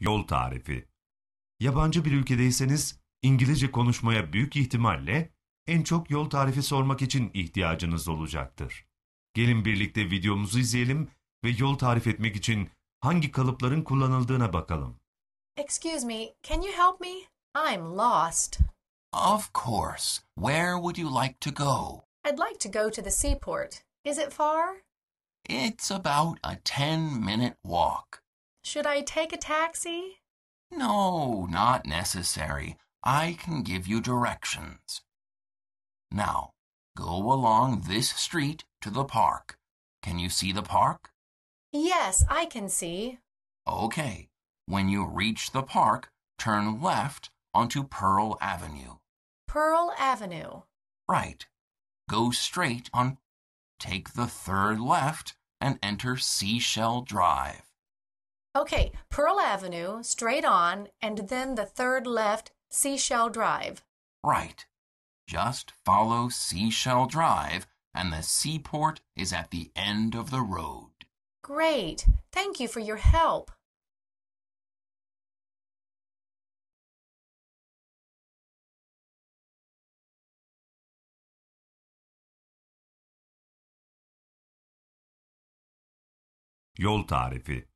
Yol tarifi. Yabancı bir ülkedeyseniz İngilizce konuşmaya büyük ihtimalle en çok yol tarifi sormak için ihtiyacınız olacaktır. Gelin birlikte videomuzu izleyelim ve yol tarif etmek için hangi kalıpların kullanıldığına bakalım. Excuse me, can you help me? I'm lost. Of course. Where would you like to go? I'd like to go to the seaport. Is it far? It's about a 10-minute walk. Should I take a taxi? No, not necessary. I can give you directions. Now, go along this street to the park. Can you see the park? Yes, I can see. Okay. When you reach the park, turn left onto Pearl Avenue. Pearl Avenue. Right. Go straight on. Take the third left and enter Seashell Drive. Okay, Pearl Avenue, straight on, and then the third left, Seashell Drive. Right. Just follow Seashell Drive, and the seaport is at the end of the road. Great. Thank you for your help. Yol tarifi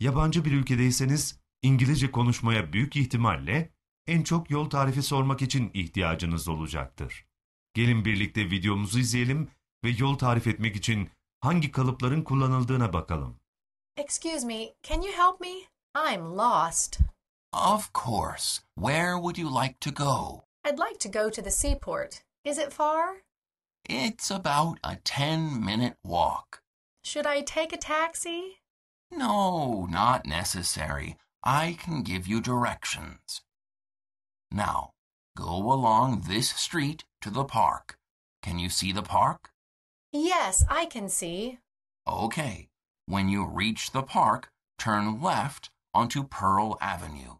Yabancı bir ülkedeyseniz İngilizce konuşmaya büyük ihtimalle en çok yol tarifi sormak için ihtiyacınız olacaktır. Gelin birlikte videomuzu izleyelim ve yol tarif etmek için hangi kalıpların kullanıldığına bakalım. Excuse me, can you help me? I'm lost. Of course. Where would you like to go? I'd like to go to the seaport. Is it far? It's about a 10 minute walk. Should I take a taxi? No, not necessary. I can give you directions. Now, go along this street to the park. Can you see the park? Yes, I can see. Okay. When you reach the park, turn left onto Pearl Avenue.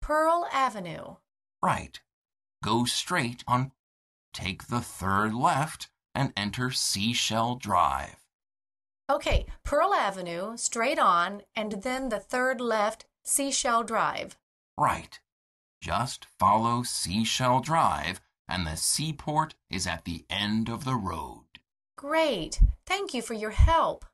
Pearl Avenue. Right. Go straight on. Take the third left and enter Seashell Drive. Okay, Pearl Avenue, straight on, and then the third left, Seashell Drive. Right. Just follow Seashell Drive, and the seaport is at the end of the road. Great. Thank you for your help.